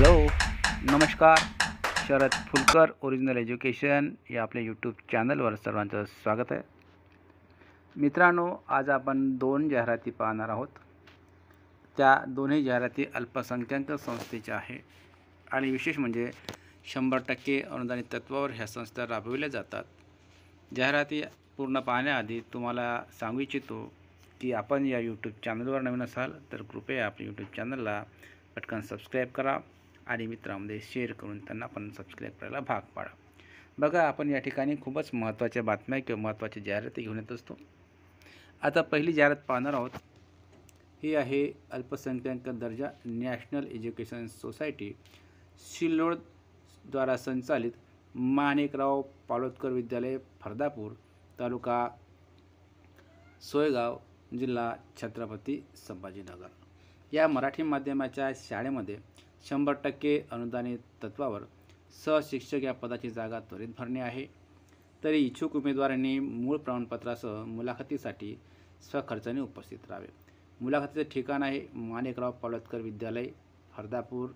hello नमस्कार Sharad फुलकर original education या आपल्या यूट्यूब चॅनलवर सर्वांचं स्वागत आहे मित्रांनो आज आपण दोन जाहिराती पाहणार आहोत त्या दोन्ही जाहिराती अल्पसंख्याक संस्थेच्या आहे आणि विशेष म्हणजे शंभर टक्के अनुदानित तत्वावर ह्या संस्था राबविल्या जातात जाहिराती पूर्ण पाहण्याआधी तुम्हाला सांगू इच्छितो की आपण या यूट्यूब चॅनलवर नवीन असाल तर कृपया आपल्या यूट्यूब चॅनलला पटकन सबस्क्राईब करा आणि मित्रामध्ये शेअर करून त्यांना पण सबस्क्राईब करायला भाग पाडा बघा आपण या ठिकाणी खूपच महत्त्वाच्या बातम्या किंवा महत्त्वाच्या जाहिराती घेऊन येत असतो आता पहिली जाहिरात पाहणार आहोत ही आहे अल्पसंख्याक दर्जा नॅशनल एज्युकेशन सोसायटी सिल्लोडद्वारा संचालित माणिकराव पालोदकर विद्यालय फरदापूर तालुका सोयगाव जिल्हा छत्रपती संभाजीनगर या मराठी माध्यमाच्या शाळेमध्ये शंभर टक्के अनुदानित तत्वावर सहशिक्षक या पदाची जागा त्वरित भरणे आहे तरी इच्छुक उमेदवारांनी मूळ प्रमाणपत्रासह मुलाखतीसाठी स्वखर्चाने उपस्थित राहावे मुलाखतीचे ठिकाण आहे माणिकराव पळतकर विद्यालय हरदापूर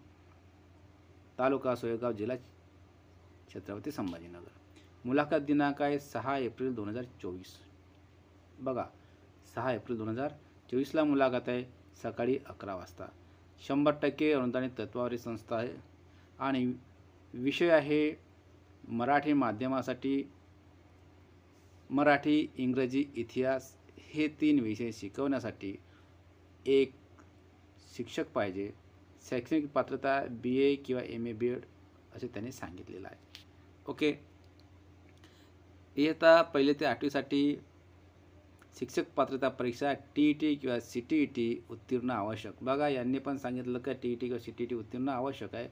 तालुका सोयगाव जिल्हा छत्रपती संभाजीनगर मुलाखत दिनांक आहे सहा एप्रिल दोन हजार चोवीस बघा सहा एप्रिल दोन हजार चोवीसला मुलाखत आहे सकाळी अकरा वाजता शंभर टक्के अनुदानित तत्वावरील संस्था आहे आणि विषय आहे मराठी माध्यमासाठी मराठी इंग्रजी इतिहास हे तीन विषय शिकवण्यासाठी एक शिक्षक पाहिजे शैक्षणिक पात्रता बी ए किंवा एम ए बी एड असे त्यांनी सांगितलेलं आहे ओके इयत्ता पहिले ते आठवीसाठी शिक्षक पात्रता परीक्षा टी ई टी किंवा सी टी ई टी उत्तीर्ण आवश्यक बघा यांनी पण सांगितलं का टी ई टी किंवा सी टी ई टी उत्तीर्ण आवश्यक आहे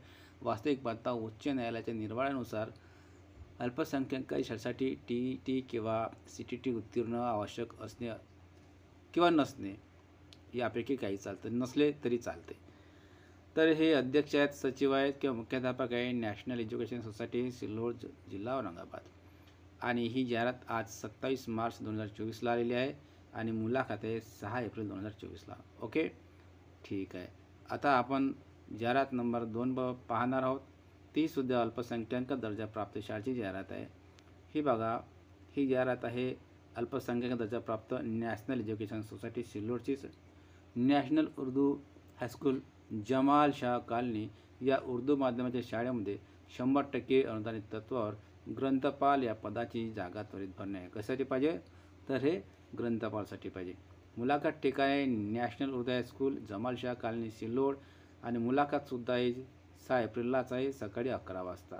वास्तविक पाहता उच्च न्यायालयाच्या निर्वाळानुसार शाळेसाठी टी ई टी किंवा सी टी टी उत्तीर्ण आवश्यक असणे किंवा नसणे यापैकी काही चालतं नसले तरी चालते तर हे अध्यक्ष आहेत सचिव आहेत किंवा मुख्याध्यापक आहे नॅशनल एज्युकेशन सोसायटी सिल्लोड जिल्हा औरंगाबाद आणि ही जाहिरात आज सत्तावीस मार्च दोन हजार चोवीसला आलेली आहे आणि मुलाखत आहे सहा एप्रिल दोन हजार चोवीसला ओके ठीक आहे आता आपण जाहिरात नंबर दोन ब पाहणार आहोत तीसुद्धा अल्पसंख्याक दर्जा प्राप्त शाळेची जाहिरात आहे ही बघा ही जाहिरात आहे अल्पसंख्याक दर्जा प्राप्त नॅशनल एज्युकेशन सोसायटी सिल्लोडचीच national Urdu high school Jamal Shah colony या उर्दू माध्यमाच्या शाळेमध्ये शंभर टक्के अनुदानित तत्वावर ग्रंथपाल या पदाची जागा त्वरित भरणे आहे कशासाठी पाहिजे तर हे ग्रंथपालसाठी पाहिजे मुलाखत आहे नॅशनल हृदय स्कूल जमालशाह कॉलनी सिल्लोड आणि मुलाखतसुद्धा आहे सहा एप्रिललाच आहे सकाळी अकरा वाजता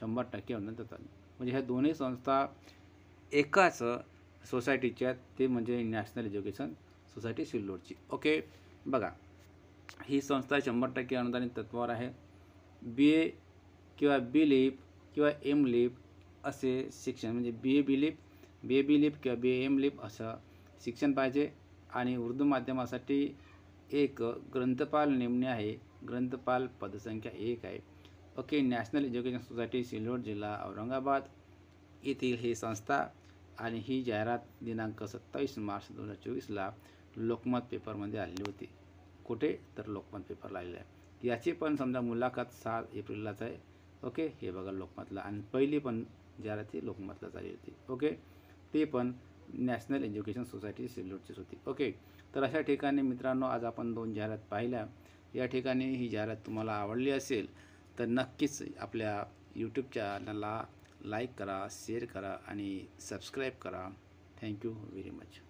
शंभर टक्के अनंत म्हणजे ह्या दोन्ही संस्था एकाच सोसायटीच्या ते म्हणजे नॅशनल एज्युकेशन सोसायटी सिल्लोडची ओके बघा ही संस्था शंभर टक्के अनुदानित तत्वावर आहे बी ए किंवा बी लिप किंवा एम लिप असे शिक्षण म्हणजे बी A B lib B A B lib किंवा बी एम लिप असं शिक्षण पाहिजे आणि उर्दू माध्यमासाठी एक ग्रंथपाल नेमणे आहे ग्रंथपाल पदसंख्या एक आहे okay national education society Sillod जिल्हा औरंगाबाद येथील ही संस्था आणि ही जाहिरात दिनांक सत्तावीस मार्च दोन हजार चोवीसला लोकमत पेपरमध्ये आलेली होती कुठे तर लोकमत पेपरला आलेलं आहे याची पण समजा मुलाखत सात एप्रिललाच आहे ओके हे बघा लोकमतला आणि पहिली पण जाहिरात ही लोकमतला झाली होती ओके ते पण नॅशनल एज्युकेशन सोसायटी सिल्लोडचीच होती ओके तर अशा ठिकाणी मित्रांनो आज आपण दोन जाहिरात पाहिल्या या ठिकाणी ही जाहिरात तुम्हाला आवडली असेल तर नक्कीच आपल्या यूट्यूब चॅनलला लाईक करा शेअर करा आणि सबस्क्राईब करा थँक्यू व्हेरी मच